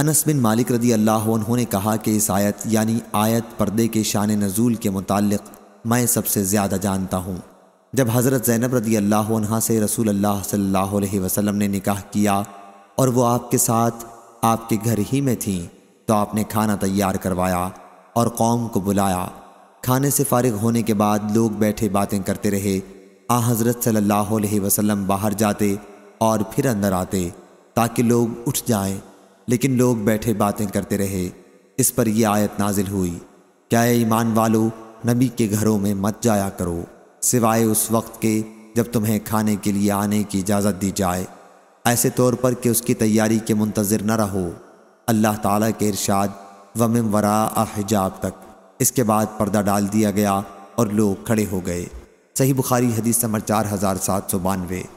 अनस बिन मालिक रदी अल्लाह उन्होंने कहा कि इस आयत यानी आयत पर्दे के शान नज़ूल के मुतालिक मैं सबसे ज़्यादा जानता हूँ जब हज़रत ज़ैनब रदी अल्लाह उन्हा से रसूल अल्लाह सल्लल्लाहु अलैहि वसल्लम ने निकाह किया और वो आपके साथ आपके घर ही में थीं तो आपने खाना तैयार करवाया और कौम को बुलाया खाने से फारिग होने के बाद लोग बैठे बातें करते रहे आ हज़रत सल्लल्लाहु अलैहि वसल्लम बाहर जाते और फिर अंदर आते ताकि लोग उठ जाएं लेकिन लोग बैठे बातें करते रहे इस पर यह आयत नाजिल हुई क्या ईमान वालो नबी के घरों में मत जाया करो सिवाय उस वक्त के जब तुम्हें खाने के लिए आने की इजाज़त दी जाए ऐसे तौर पर कि उसकी तैयारी के मुंतज़र न रहो अल्लाह ताला के इरशाद वम वरा हिजाब तक इसके बाद पर्दा डाल दिया गया और लोग खड़े हो गए सही बुखारी हदीस नंबर चार हज़ार सात सौ बानवे